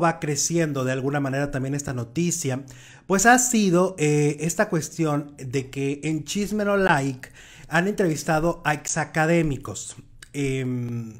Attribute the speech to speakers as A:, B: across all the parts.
A: va creciendo de alguna manera también esta noticia, pues ha sido eh, esta cuestión de que en Chisme No Like han entrevistado a exacadémicos. Em,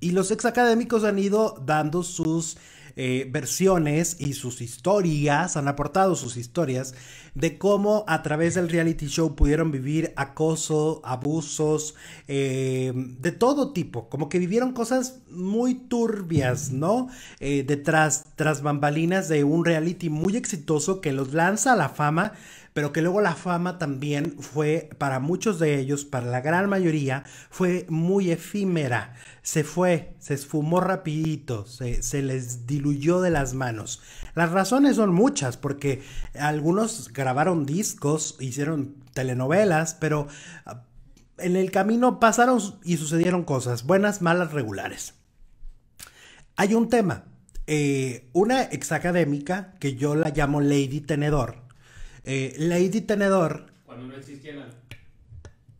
A: y los exacadémicos han ido dando sus eh, versiones y sus historias, han aportado sus historias de cómo a través del reality show pudieron vivir acoso, abusos, eh, de todo tipo, como que vivieron cosas muy turbias, ¿no? Eh, detrás, tras bambalinas de un reality muy exitoso que los lanza a la fama, pero que luego la fama también fue para muchos de ellos, para la gran mayoría, fue muy efímera. Se fue, se esfumó rapidito, se, les diluyó de las manos. Las razones son muchas, porque algunos grabaron discos, hicieron telenovelas, pero ah, en el camino pasaron y sucedieron cosas, buenas, malas, regulares. Hay un tema. Eh, una una académica que yo la llamo Lady Tenedor, eh, Lady Tenedor.
B: Cuando no existían las.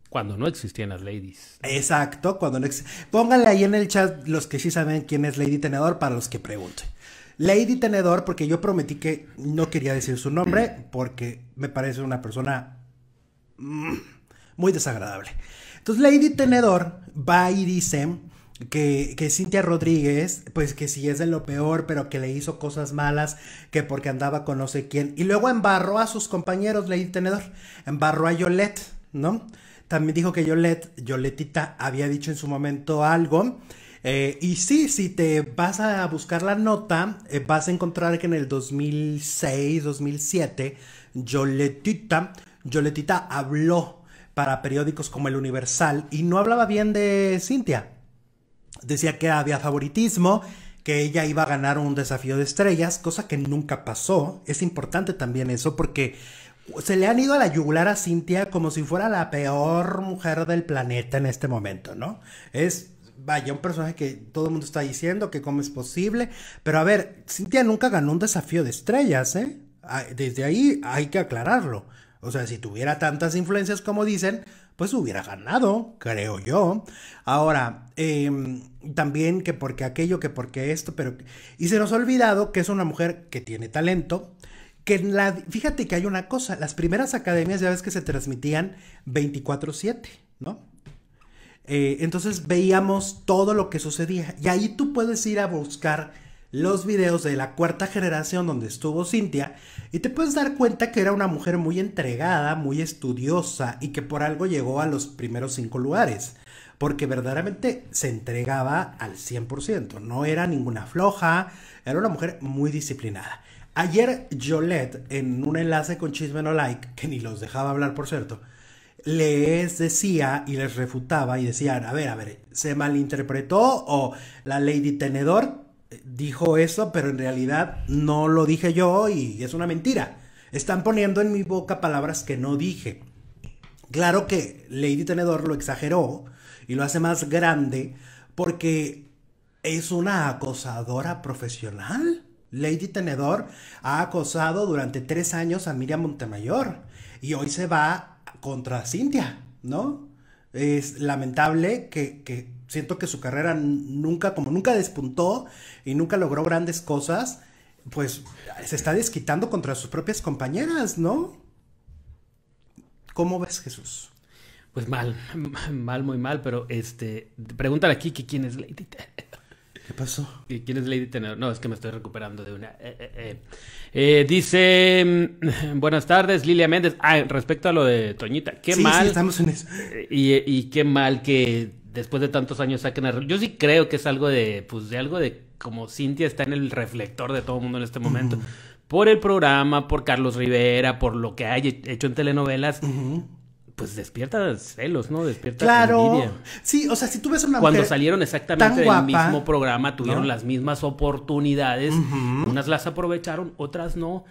B: Cuando no existían las
A: ladies. Exacto, cuando no existían. Pónganle ahí en el chat los que sí saben quién es Lady Tenedor para los que pregunten. Lady Tenedor, porque yo prometí que no quería decir su nombre, porque me parece una persona mm, muy desagradable. Entonces Lady Tenedor va y dice que, Cintia Rodríguez, pues que si sí es de lo peor, pero que le hizo cosas malas, que porque andaba con no sé quién. Y luego embarró a sus compañeros, leí tenedor, embarró a Yolette, ¿no? También dijo que Yolet, Yoletita, había dicho en su momento algo. Eh, y sí, si te vas a buscar la nota, eh, vas a encontrar que en el 2006, 2007, Yoletita, Yoletita habló para periódicos como El Universal y no hablaba bien de Cintia Decía que había favoritismo, que ella iba a ganar un desafío de estrellas, cosa que nunca pasó. Es importante también eso porque se le han ido a la yugular a Cintia como si fuera la peor mujer del planeta en este momento, ¿no? Es, vaya, un personaje que todo el mundo está diciendo que cómo es posible. Pero a ver, Cintia nunca ganó un desafío de estrellas, ¿eh? Ah, desde ahí hay que aclararlo. O sea, si tuviera tantas influencias como dicen, pues hubiera ganado, creo yo. Ahora, em, también que porque aquello, que porque esto, pero... Y se nos ha olvidado que es una mujer que tiene talento, que la... Fíjate que hay una cosa, las primeras academias ya ves que se transmitían 24/7, ¿no? Eh, entonces veíamos todo lo que sucedía y ahí tú puedes ir a buscar los videos de la cuarta generación donde estuvo Cintia y te puedes dar cuenta que era una mujer muy entregada, muy estudiosa y que por algo llegó a los primeros cinco lugares, porque verdaderamente se entregaba al 100%, no era ninguna floja, era una mujer muy disciplinada. Ayer Jolette en un enlace con Chisme No Like, que ni los dejaba hablar por cierto, les decía y les refutaba y decían, a ver, a ver, se malinterpretó o la Lady Tenedor dijo eso, pero en realidad no lo dije yo y es una mentira. Están poniendo en mi boca palabras que no dije. Claro que Lady Tenedor lo exageró y lo hace más grande porque es una acosadora profesional. Lady Tenedor ha acosado durante tres años a Miriam Montemayor y hoy se va contra Cintia, ¿no? Es lamentable que, que siento que su carrera nunca, como nunca despuntó y nunca logró grandes cosas, pues se está desquitando contra sus propias compañeras, ¿no? ¿Cómo ves, Jesús? Pues mal, mal, muy mal, pero este,
B: pregúntale aquí que quién es Lady ¿Qué pasó? ¿Quién es Lady Tenor? No, es que me estoy recuperando de una. Eh, eh, eh. dice, mm, buenas tardes, Lilia Méndez. Ah, respecto a lo de Toñita, qué mal. Sí, estamos en eso. y, qué mal que después de tantos años saquen a... Yo sí creo que es algo de, pues de algo de como Cintia está en el reflector de todo el mundo en este momento. Por el programa, por Carlos Rivera, por lo que hay hecho en telenovelas. Pues despierta celos, ¿no? Despierta claro.
A: Sí, o sea, si tú ves una Cuando salieron exactamente del mismo
B: programa, tuvieron las mismas oportunidades. Unas las aprovecharon, otras no.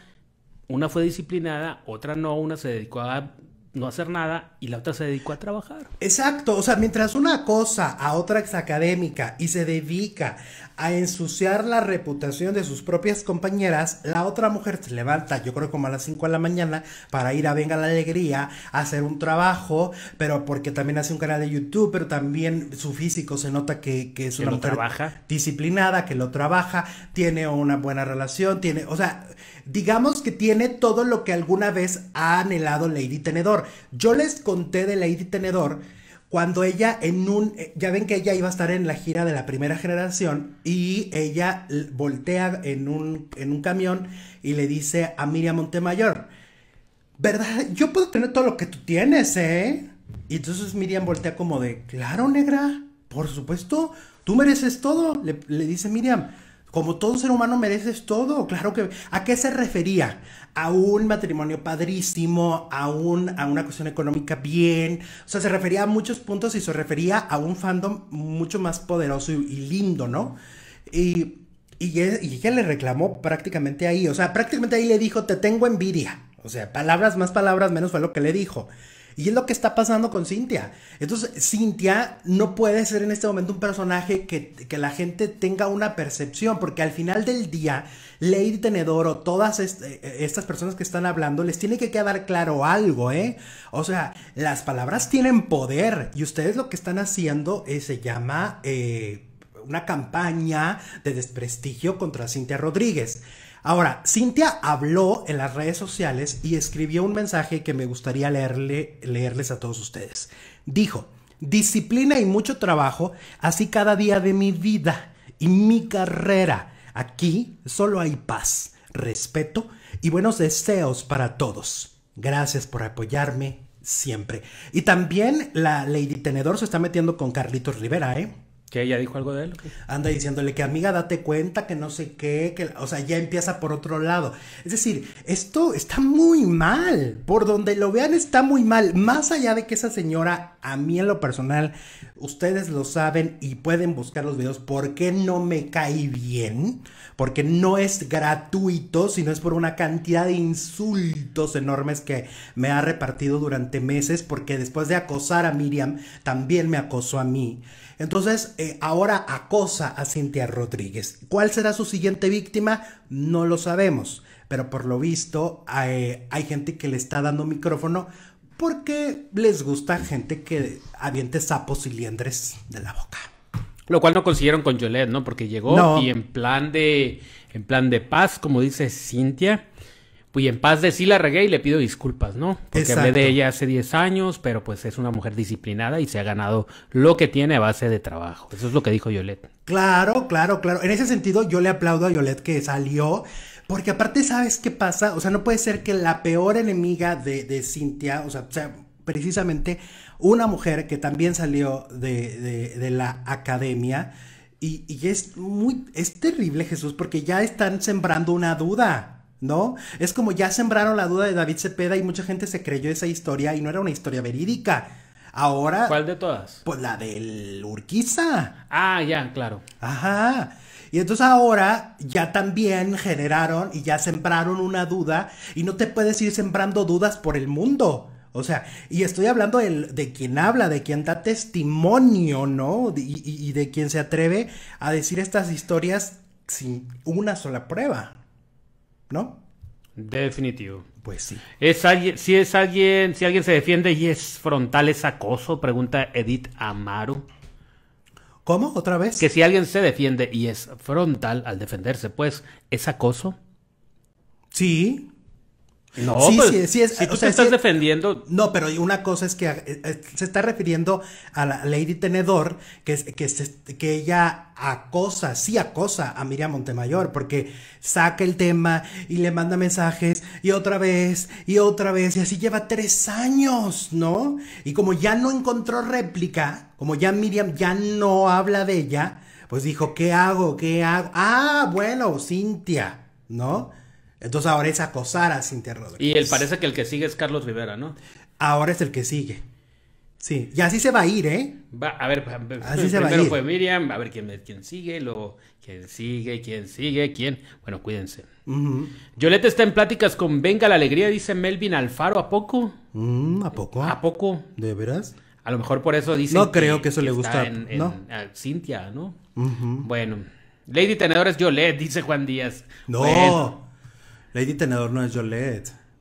B: Una fue disciplinada, otra no. Una se dedicó a no hacer nada y la otra se dedicó a trabajar.
A: Exacto, o sea, mientras una cosa a otra exacadémica académica y se dedica a ensuciar la reputación de sus propias compañeras, la otra mujer se levanta, yo creo como a las 5 de la mañana, para ir a Venga la Alegría, a hacer un trabajo, pero porque también hace un canal de YouTube, pero también su físico se nota que, es una mujer disciplinada, que lo trabaja, tiene una buena relación, tiene, o sea, digamos que tiene todo lo que alguna vez ha anhelado Lady Tenedor yo les conté de Lady Tenedor cuando ella en un, ya ven que ella iba a estar en la gira de la primera generación y ella voltea en un, camión y le dice a Miriam Montemayor, ¿verdad? Yo puedo tener todo lo que tú tienes, ¿eh? Y entonces Miriam voltea como de, claro, negra, por supuesto, tú mereces todo, le dice Miriam. Como todo ser humano mereces todo, claro que... ¿A qué se refería? A un matrimonio padrísimo, a, a una cuestión económica bien. O sea, se refería a muchos puntos y se refería a un fandom mucho más poderoso y, lindo, ¿no? Y, y, y ella le reclamó prácticamente ahí. O sea, prácticamente ahí le dijo, te tengo envidia. O sea, palabras más, palabras menos fue lo que le dijo. Y es lo que está pasando con Cintia. Entonces, Cintia no puede ser en este momento un personaje que, la gente tenga una percepción, porque al final del día, Lady Tenedoro, todas eh, eh, estas personas que están hablando, les tiene que quedar claro algo, ¿eh? O sea, las palabras tienen poder y ustedes lo que están haciendo eh, se llama... una campaña de desprestigio contra Cintia Rodríguez. Ahora, Cintia habló en las redes sociales y escribió un mensaje que me gustaría leerle, leerles a todos ustedes. Dijo, disciplina y mucho trabajo, así cada día de mi vida y mi carrera. Aquí solo hay paz, respeto y buenos deseos para todos. Gracias por apoyarme siempre. Y también la Lady Tenedor se está metiendo con Carlitos Rivera, ¿eh? ¿Que ella dijo algo de él? Anda diciéndole que amiga, date cuenta, que no sé qué, que, o sea, ya empieza por otro lado. Es decir, esto está muy mal, por donde lo vean está muy mal, más allá de que esa señora, a mí en lo personal, ustedes lo saben y pueden buscar los videos, ¿por qué no me caí bien? Porque no es gratuito, sino es por una cantidad de insultos enormes que me ha repartido durante meses, porque después de acosar a Miriam, también me acosó a mí. Entonces, eh, ahora acosa a Cintia Rodríguez. ¿Cuál será su siguiente víctima? No lo sabemos, pero por lo visto eh, hay, gente que le está dando micrófono porque les gusta gente que aviente sapos y liendres de la boca.
B: Lo cual no consiguieron con Yolette, ¿no? Porque llegó y en plan de en plan de paz, como dice Cintia, y en paz de sí la regué y le pido disculpas, ¿no? Porque hablé de ella hace 10 años, pero pues es una mujer disciplinada y se ha ganado lo que tiene a base de trabajo. Eso es lo que dijo Yolette.
A: Claro, claro, claro. En ese sentido yo le aplaudo a Yolette que salió, porque aparte sabes qué pasa, o sea, no puede ser que la peor enemiga de, de Cintia, o sea, precisamente una mujer que también salió de, la academia, y, y, es muy, es terrible Jesús, porque ya están sembrando una duda. ¿no? Es como ya sembraron la duda de David Cepeda y mucha gente se creyó esa historia y no era una historia verídica. Ahora. ¿Cuál de todas? Pues la del Urquiza. Ah, ya, claro. Ajá. Y entonces ahora ya también generaron y ya sembraron una duda y no te puedes ir sembrando dudas por el mundo. O sea, y estoy hablando de, quien habla, de quien da testimonio, ¿no? y, y de quien se atreve a decir estas historias sin una sola prueba. ¿no?
B: Definitivo. Pues sí. ¿Es si es alguien, si alguien se defiende y es frontal, es acoso, pregunta Edith Amaru. ¿Cómo? ¿Otra vez? Que si alguien se defiende y es frontal al defenderse, pues, ¿es acoso? Sí, no, pues, Si tú te estás
A: defendiendo. No, pero una cosa es que eh, eh, se está refiriendo a la Lady Tenedor, que, que, que ella acosa, sí acosa a Miriam Montemayor, porque saca el tema y le manda mensajes y otra vez y otra vez, y así lleva tres años, ¿no? Y como ya no encontró réplica, como ya Miriam ya no habla de ella, pues dijo, ¿qué hago? ¿Qué hago? Ah, bueno, Cintia, ¿no? Entonces ahora es acosar a Cintia Rodríguez.
B: Y él parece que el que sigue es Carlos Rivera, ¿no?
A: Ahora es el que sigue. Sí, y así se va a ir, ¿eh?
B: Va, a ver, así se va a ir. fue Miriam, a ver quién, sigue, luego quién sigue, quién sigue, quién. Bueno, cuídense. Yolette está en pláticas con Venga la Alegría, dice Melvin Alfaro, ¿a poco?
A: Mm, ¿A poco? ¿A poco? ¿De veras? A lo mejor por eso dice. No creo que, eso le gusta a
B: Cintia, ¿no? Bueno, Lady Tenedores Yolette, dice Juan Díaz. No.
A: Lady Tenedor no es joliet